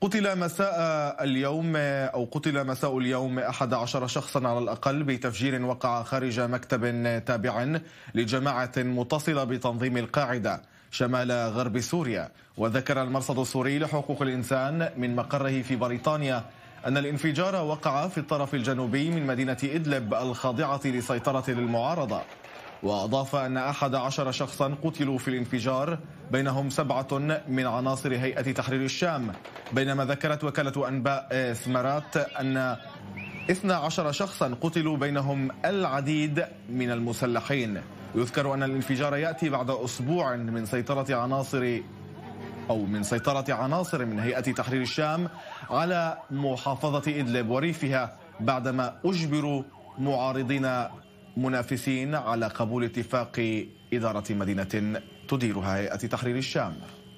قتل مساء اليوم أو قتل مساء اليوم 11 شخصا على الأقل بتفجير وقع خارج مكتب تابع لجماعة متصلة بتنظيم القاعدة شمال غرب سوريا وذكر المرصد السوري لحقوق الإنسان من مقره في بريطانيا أن الانفجار وقع في الطرف الجنوبي من مدينة إدلب الخاضعة لسيطرة المعارضة وأضاف أن أحد عشر شخصا قتلوا في الانفجار بينهم سبعة من عناصر هيئة تحرير الشام بينما ذكرت وكالة أنباء سمرات أن 12 شخصا قتلوا بينهم العديد من المسلحين يذكر أن الانفجار يأتي بعد أسبوع من سيطرة عناصر أو من سيطرة عناصر من هيئة تحرير الشام على محافظة إدلب وريفها بعدما أجبروا معارضين منافسين على قبول اتفاق إدارة مدينة تديرها هيئة تحرير الشام